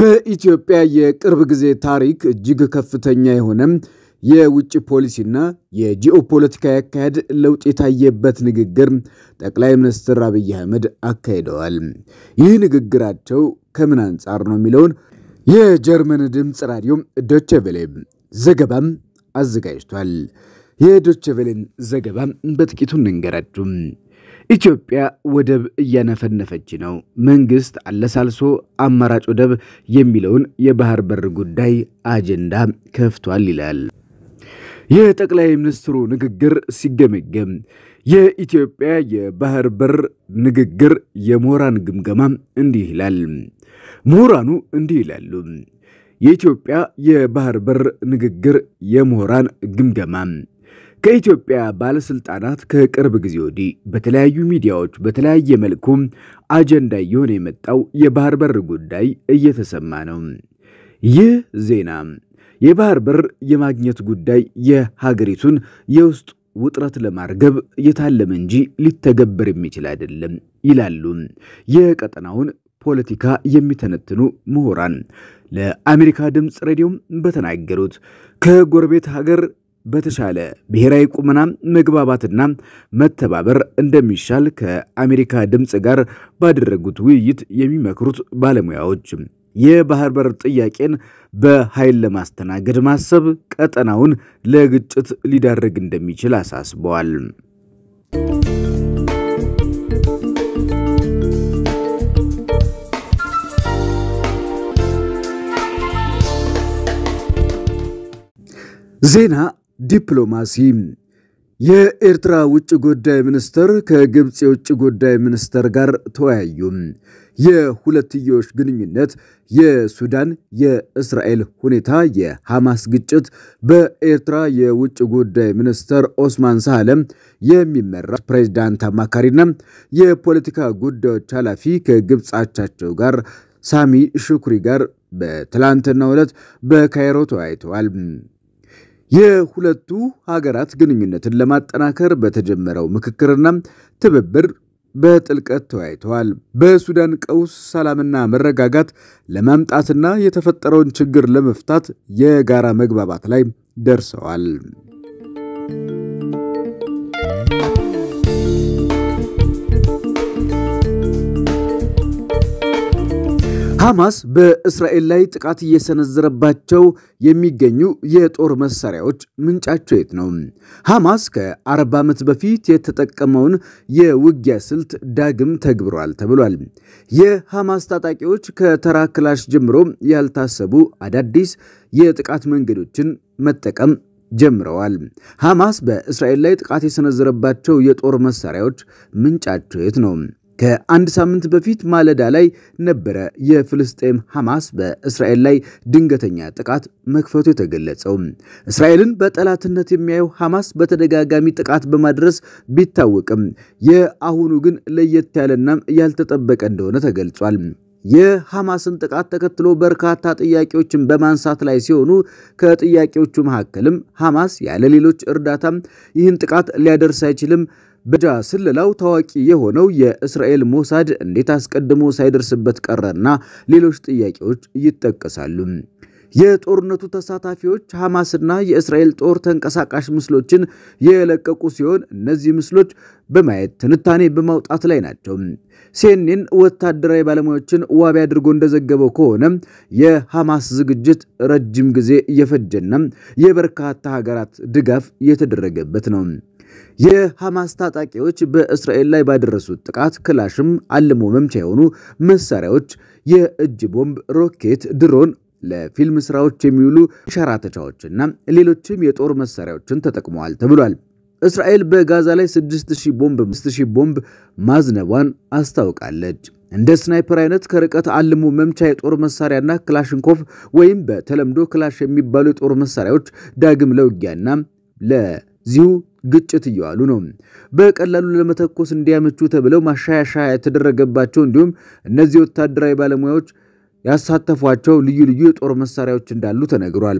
በኢትዮጵያ የቅርብ ጊዜ ታሪክ እጅግ ከፍተኛ የሆነ የውጭ ፖሊሲና የጂኦፖለቲካ አካሄድ ለውጥ የታየበት ንግግር ጠቅላይ ሚኒስትር አብይ አህመድ አካሂደዋል። ይህ ንግግራቸው ከምን አንጻር ነው የሚለውን የጀርመን ድምፅ ራዲዮ ዶቼ ቬሌ ዘገባም አዘጋጅቷል። የዶቸቬሌን ዘገባ በጥቂቱ እንንገራችሁ። ኢትዮጵያ ወደብ እያነፈነፈች ነው። መንግስት አለሳልሶ አማራጭ ወደብ የሚለውን የባህር በር ጉዳይ አጀንዳ ከፍቷል ይላል የጠቅላይ ሚኒስትሩ ንግግር ሲገመገም የኢትዮጵያ የባህር በር ንግግር የምሁራን ግምገማ እንዲህ ይላል። ምሁራኑ እንዲህ ይላሉ። የኢትዮጵያ የባህር በር ንግግር የምሁራን ግምገማ ከኢትዮጵያ ባለስልጣናት ከቅርብ ጊዜ ወዲህ በተለያዩ ሚዲያዎች በተለያየ መልኩ አጀንዳ እየሆነ የመጣው የባህር በር ጉዳይ እየተሰማ ነው። ይህ ዜና የባህር በር የማግኘት ጉዳይ የሀገሪቱን የውስጥ ውጥረት ለማርገብ የታለመ እንጂ ሊተገበር የሚችል አይደለም ይላሉ የቀጠናውን ፖለቲካ የሚተነትኑ ምሁራን ለአሜሪካ ድምፅ ሬዲዮም በተናገሩት ከጎረቤት ሀገር በተሻለ ብሔራዊ ቁመና መግባባትና መተባበር እንደሚሻል ከአሜሪካ ድምፅ ጋር ባደረጉት ውይይት የሚመክሩት ባለሙያዎች የባህር በር ጥያቄን በኃይል ለማስተናገድ ማሰብ ቀጠናውን ለግጭት ሊዳርግ እንደሚችል አሳስበዋል። ዜና ዲፕሎማሲ የኤርትራ ውጭ ጉዳይ ሚኒስትር ከግብፅ የውጭ ጉዳይ ሚኒስትር ጋር ተወያዩ። የሁለትዮሽ ግንኙነት፣ የሱዳን የእስራኤል ሁኔታ፣ የሐማስ ግጭት በኤርትራ የውጭ ጉዳይ ሚኒስትር ኦስማን ሳህለም የሚመራ ፕሬዚዳንት አማካሪና የፖለቲካ ጉዳዮች ኃላፊ ከግብፅ አቻቸው ጋር ሳሚ ሽኩሪ ጋር በትላንትናው ዕለት በካይሮ ተወያይተዋል። የሁለቱ ሀገራት ግንኙነትን ለማጠናከር በተጀመረው ምክክርና ትብብር በጥልቀት ተወያይተዋል። በሱዳን ቀውስ ሰላምና መረጋጋት ለማምጣትና የተፈጠረውን ችግር ለመፍታት የጋራ መግባባት ላይ ደርሰዋል። ሐማስ በእስራኤል ላይ ጥቃት እየሰነዘረባቸው የሚገኙ የጦር መሳሪያዎች ምንጫቸው የት ነው? ሐማስ ከ40 ዓመት በፊት የተጠቀመውን የውጊያ ስልት ዳግም ተግብሯል ተብሏል። የሐማስ ታጣቂዎች ከተራ ክላሽ ጀምሮ ያልታሰቡ አዳዲስ የጥቃት መንገዶችን መጠቀም ጀምረዋል። ሐማስ በእስራኤል ላይ ጥቃት የሰነዘረባቸው የጦር መሳሪያዎች ምንጫቸው የት ነው? ከአንድ ሳምንት በፊት ማለዳ ላይ ነበረ የፍልስጤም ሐማስ በእስራኤል ላይ ድንገተኛ ጥቃት መክፈቱ የተገለጸው። እስራኤልን በጠላትነት የሚያየው ሐማስ በተደጋጋሚ ጥቃት በማድረስ ቢታወቅም የአሁኑ ግን ለየት ያለና ያልተጠበቀ እንደሆነ ተገልጿል። የሐማስን ጥቃት ተከትሎ በርካታ ጥያቄዎችን በማንሳት ላይ ሲሆኑ ከጥያቄዎቹ መካከልም ሐማስ ያለ ሌሎች እርዳታም ይህን ጥቃት ሊያደርስ አይችልም በዳ ስለላው ታዋቂ የሆነው የእስራኤል ሞሳድ እንዴት አስቀድሞ ሳይደርስበት ቀረና ሌሎች ጥያቄዎች ይጠቀሳሉ። የጦርነቱ ተሳታፊዎች ሐማስና የእስራኤል ጦር ተንቀሳቃሽ ምስሎችን የለቀቁ ሲሆን እነዚህ ምስሎች በማየት ትንታኔ በማውጣት ላይ ናቸው። ሴኔን ወታደራዊ ባለሙያዎችን ዋቢ አድርጎ እንደዘገበው ከሆነ የሐማስ ዝግጅት ረጅም ጊዜ እየፈጀና የበርካታ ሀገራት ድጋፍ የተደረገበት ነው። የሐማስ ታጣቂዎች በእስራኤል ላይ ባደረሱት ጥቃት ክላሽም አልሞ መምቻ የሆኑ መሳሪያዎች፣ የእጅ ቦምብ፣ ሮኬት፣ ድሮን ለፊልም ስራዎች የሚውሉ ሸራተቻዎችና ሌሎችም የጦር መሳሪያዎችን ተጠቅመዋል ተብሏል። እስራኤል በጋዛ ላይ 6000 ቦምብ 6000 ቦምብ ማዝነቧን አስታውቃለች። እንደ ስናይፐር አይነት ከርቀት አልሞ መምቻ የጦር መሳሪያና ክላሽንኮቭ ወይም በተለምዶ ክላሽ የሚባሉ የጦር መሳሪያዎች ዳግም ለውጊያና ለዚሁ ግጭት እየዋሉ ነው። በቀላሉ ለመተኮስ እንዲያመቹ ተብለው ማሻሻያ የተደረገባቸው እንዲሁም እነዚህ ወታደራዊ ባለሙያዎች ያሳተፏቸው ልዩ ልዩ የጦር መሳሪያዎች እንዳሉ ተነግሯል።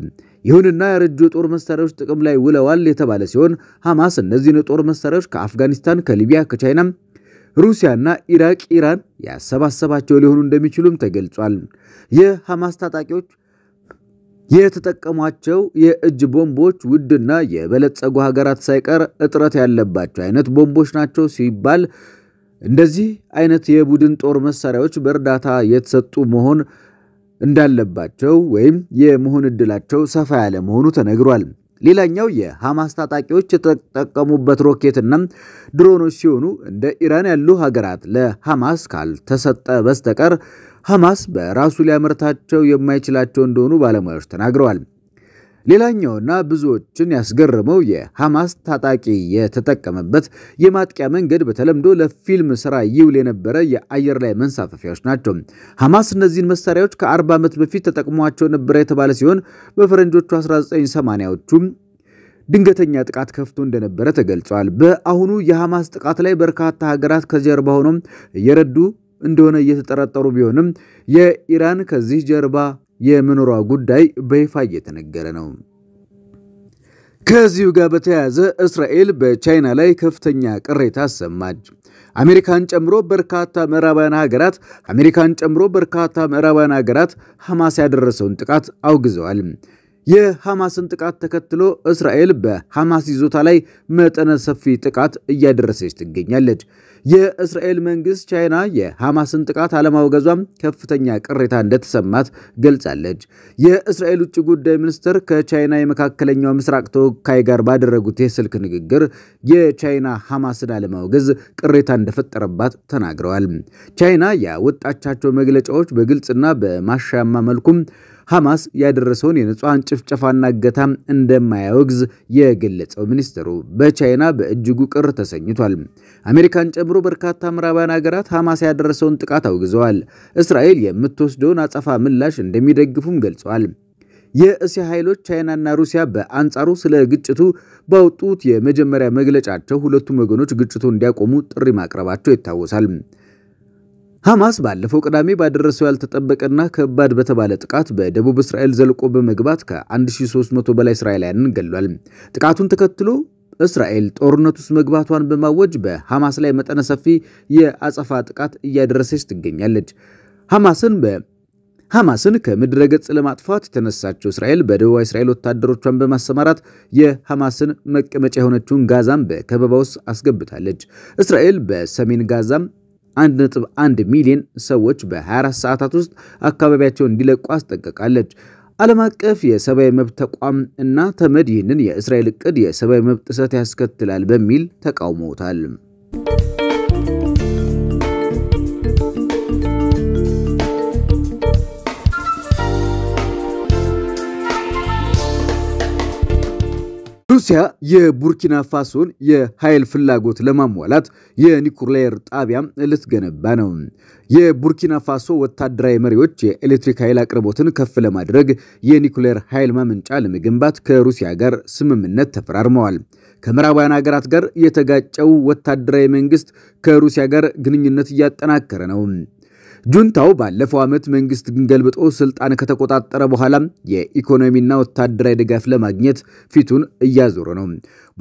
ይሁንና ያረጁ የጦር መሳሪያዎች ጥቅም ላይ ውለዋል የተባለ ሲሆን ሐማስ እነዚህን የጦር መሳሪያዎች ከአፍጋኒስታን፣ ከሊቢያ፣ ከቻይና፣ ሩሲያና ኢራቅ፣ ኢራን ያሰባሰባቸው ሊሆኑ እንደሚችሉም ተገልጿል። የሐማስ ታጣቂዎች የተጠቀሟቸው የእጅ ቦምቦች ውድና የበለጸጉ ሀገራት ሳይቀር እጥረት ያለባቸው አይነት ቦምቦች ናቸው ሲባል እንደዚህ አይነት የቡድን ጦር መሳሪያዎች በእርዳታ የተሰጡ መሆን እንዳለባቸው ወይም የመሆን እድላቸው ሰፋ ያለ መሆኑ ተነግሯል። ሌላኛው የሐማስ ታጣቂዎች የተጠቀሙበት ሮኬትና ድሮኖች ሲሆኑ እንደ ኢራን ያሉ ሀገራት ለሐማስ ካልተሰጠ በስተቀር ሐማስ በራሱ ሊያመርታቸው የማይችላቸው እንደሆኑ ባለሙያዎች ተናግረዋል። ሌላኛውና ብዙዎችን ያስገረመው የሐማስ ታጣቂ የተጠቀመበት የማጥቂያ መንገድ በተለምዶ ለፊልም ስራ ይውል የነበረ የአየር ላይ መንሳፈፊያዎች ናቸው። ሐማስ እነዚህን መሳሪያዎች ከ40 ዓመት በፊት ተጠቅሟቸው ነበረ የተባለ ሲሆን በፈረንጆቹ 1980ዎቹም ድንገተኛ ጥቃት ከፍቶ እንደነበረ ተገልጿል። በአሁኑ የሐማስ ጥቃት ላይ በርካታ ሀገራት ከጀርባ ሆኖም እየረዱ እንደሆነ እየተጠረጠሩ ቢሆንም የኢራን ከዚህ ጀርባ የመኖሯ ጉዳይ በይፋ እየተነገረ ነው። ከዚሁ ጋር በተያያዘ እስራኤል በቻይና ላይ ከፍተኛ ቅሬታ አሰማች። አሜሪካን ጨምሮ በርካታ ምዕራባውያን ሀገራት አሜሪካን ጨምሮ በርካታ ምዕራባውያን ሀገራት ሐማስ ያደረሰውን ጥቃት አውግዘዋል። የሐማስን ጥቃት ተከትሎ እስራኤል በሐማስ ይዞታ ላይ መጠነ ሰፊ ጥቃት እያደረሰች ትገኛለች። የእስራኤል መንግስት ቻይና የሐማስን ጥቃት አለማውገዟም ከፍተኛ ቅሬታ እንደተሰማት ገልጻለች። የእስራኤል ውጭ ጉዳይ ሚኒስትር ከቻይና የመካከለኛው ምስራቅ ተወካይ ጋር ባደረጉት የስልክ ንግግር የቻይና ሐማስን አለማውገዝ ቅሬታ እንደፈጠረባት ተናግረዋል። ቻይና ያወጣቻቸው መግለጫዎች በግልጽና በማሻማ መልኩም ሐማስ ያደረሰውን የንጹሐን ጭፍጨፋና እገታ እንደማያወግዝ የገለጸው ሚኒስትሩ በቻይና በእጅጉ ቅር ተሰኝቷል። አሜሪካን ጨምሮ በርካታ ምዕራባውያን ሀገራት ሐማስ ያደረሰውን ጥቃት አውግዘዋል። እስራኤል የምትወስደውን አጸፋ ምላሽ እንደሚደግፉም ገልጸዋል። የእስያ ኃይሎች ቻይናና ሩሲያ በአንጻሩ ስለ ግጭቱ ባወጡት የመጀመሪያ መግለጫቸው ሁለቱም ወገኖች ግጭቱ እንዲያቆሙ ጥሪ ማቅረባቸው ይታወሳል። ሐማስ ባለፈው ቅዳሜ ባደረሰው ያልተጠበቀና ከባድ በተባለ ጥቃት በደቡብ እስራኤል ዘልቆ በመግባት ከ1300 በላይ እስራኤላውያንን ገሏል። ጥቃቱን ተከትሎ እስራኤል ጦርነት ውስጥ መግባቷን በማወጅ በሐማስ ላይ መጠነ ሰፊ የአጸፋ ጥቃት እያደረሰች ትገኛለች። ሐማስን በ ሐማስን ከምድረ ገጽ ለማጥፋት የተነሳችው እስራኤል በደቡብ እስራኤል ወታደሮቿን በማሰማራት የሐማስን መቀመጫ የሆነችውን ጋዛም በከበባ ውስጥ አስገብታለች። እስራኤል በሰሜን ጋዛም 1.1 ሚሊዮን ሰዎች በ24 ሰዓታት ውስጥ አካባቢያቸውን እንዲለቁ አስጠንቀቃለች። ዓለም አቀፍ የሰብአዊ መብት ተቋም እና ተመድ ይህንን የእስራኤል እቅድ የሰብአዊ መብት ጥሰት ያስከትላል በሚል ተቃውመውታል። ሩሲያ የቡርኪና ፋሶን የኃይል ፍላጎት ለማሟላት የኒኩሌር ጣቢያ ልትገነባ ነው። የቡርኪና ፋሶ ወታደራዊ መሪዎች የኤሌክትሪክ ኃይል አቅርቦትን ከፍ ለማድረግ የኒኩሌር ኃይል ማመንጫ ለመገንባት ከሩሲያ ጋር ስምምነት ተፈራርመዋል። ከምዕራባውያን ሀገራት ጋር የተጋጨው ወታደራዊ መንግስት ከሩሲያ ጋር ግንኙነት እያጠናከረ ነው። ጁንታው ባለፈው ዓመት መንግስት ገልብጦ ስልጣን ከተቆጣጠረ በኋላ የኢኮኖሚና ወታደራዊ ድጋፍ ለማግኘት ፊቱን እያዞረ ነው።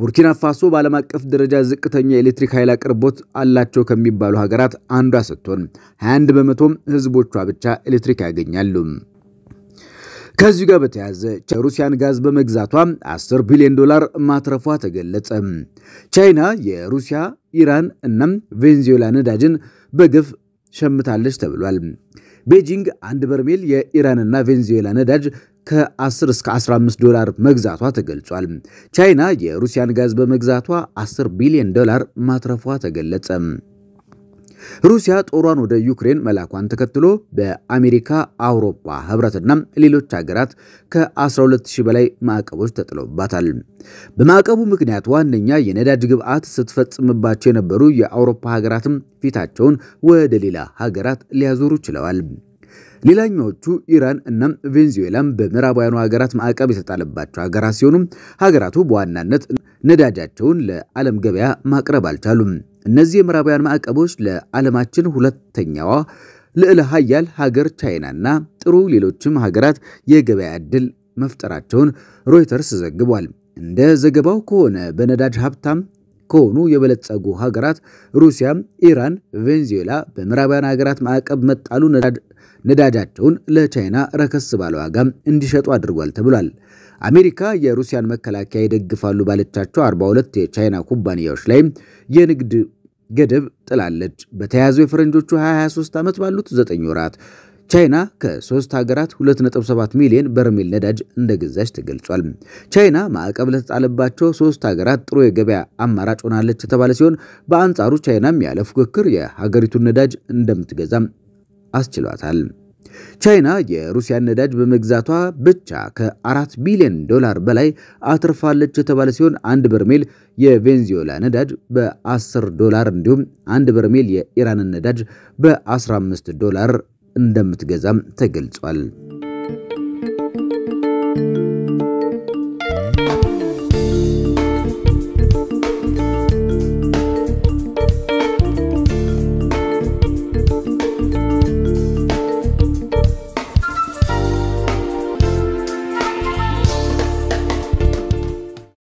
ቡርኪና ፋሶ በዓለም አቀፍ ደረጃ ዝቅተኛ የኤሌክትሪክ ኃይል አቅርቦት አላቸው ከሚባሉ ሀገራት አንዷ ስትሆን 21 በመቶ ህዝቦቿ ብቻ ኤሌክትሪክ ያገኛሉ። ከዚሁ ጋር በተያያዘ የሩሲያን ጋዝ በመግዛቷ 10 ቢሊዮን ዶላር ማትረፏ ተገለጸ። ቻይና የሩሲያ ኢራን እናም ቬንዙዌላ ነዳጅን በግፍ ሸምታለች ተብሏል። ቤጂንግ አንድ በርሜል የኢራንና ቬንዙዌላ ነዳጅ ከ10 እስከ 15 ዶላር መግዛቷ ተገልጿል። ቻይና የሩሲያን ጋዝ በመግዛቷ 10 ቢሊዮን ዶላር ማትረፏ ተገለጸ። ሩሲያ ጦሯን ወደ ዩክሬን መላኳን ተከትሎ በአሜሪካ፣ አውሮፓ ህብረትና ሌሎች ሀገራት ከ12000 በላይ ማዕቀቦች ተጥለውባታል። በማዕቀቡ ምክንያት ዋነኛ የነዳጅ ግብዓት ስትፈጽምባቸው የነበሩ የአውሮፓ ሀገራትም ፊታቸውን ወደ ሌላ ሀገራት ሊያዞሩ ችለዋል። ሌላኛዎቹ ኢራን እና ቬንዙዌላም በምዕራባውያኑ ሀገራት ማዕቀብ የተጣለባቸው ሀገራት ሲሆኑም ሀገራቱ በዋናነት ነዳጃቸውን ለዓለም ገበያ ማቅረብ አልቻሉም። እነዚህ የምዕራባውያን ማዕቀቦች ለዓለማችን ሁለተኛዋ ልዕለ ሀያል ሀገር ቻይናና ጥሩ ሌሎችም ሀገራት የገበያ ዕድል መፍጠራቸውን ሮይተርስ ዘግቧል። እንደ ዘገባው ከሆነ በነዳጅ ሀብታም ከሆኑ የበለጸጉ ሀገራት ሩሲያ፣ ኢራን፣ ቬንዙዌላ በምዕራባውያን ሀገራት ማዕቀብ መጣሉ ነዳጃቸውን ለቻይና ረከስ ባለ ዋጋ እንዲሸጡ አድርጓል ተብሏል። አሜሪካ የሩሲያን መከላከያ ይደግፋሉ ባለቻቸው 42 የቻይና ኩባንያዎች ላይ የንግድ ገደብ ጥላለች። በተያያዘው የፈረንጆቹ 2023 ዓመት ባሉት 9 ወራት ቻይና ከሶስት ሀገራት 2.7 ሚሊዮን በርሜል ነዳጅ እንደገዛች ተገልጿል። ቻይና ማዕቀብ ለተጣለባቸው ሶስት ሀገራት ጥሩ የገበያ አማራጭ ሆናለች የተባለ ሲሆን በአንጻሩ ቻይናም ያለ ፉክክር የሀገሪቱን ነዳጅ እንደምትገዛም አስችሏታል። ቻይና የሩሲያን ነዳጅ በመግዛቷ ብቻ ከ4 ቢሊዮን ዶላር በላይ አትርፋለች የተባለ ሲሆን አንድ በርሜል የቬንዙዌላ ነዳጅ በ10 ዶላር እንዲሁም አንድ በርሜል የኢራንን ነዳጅ በ15 ዶላር እንደምትገዛም ተገልጿል።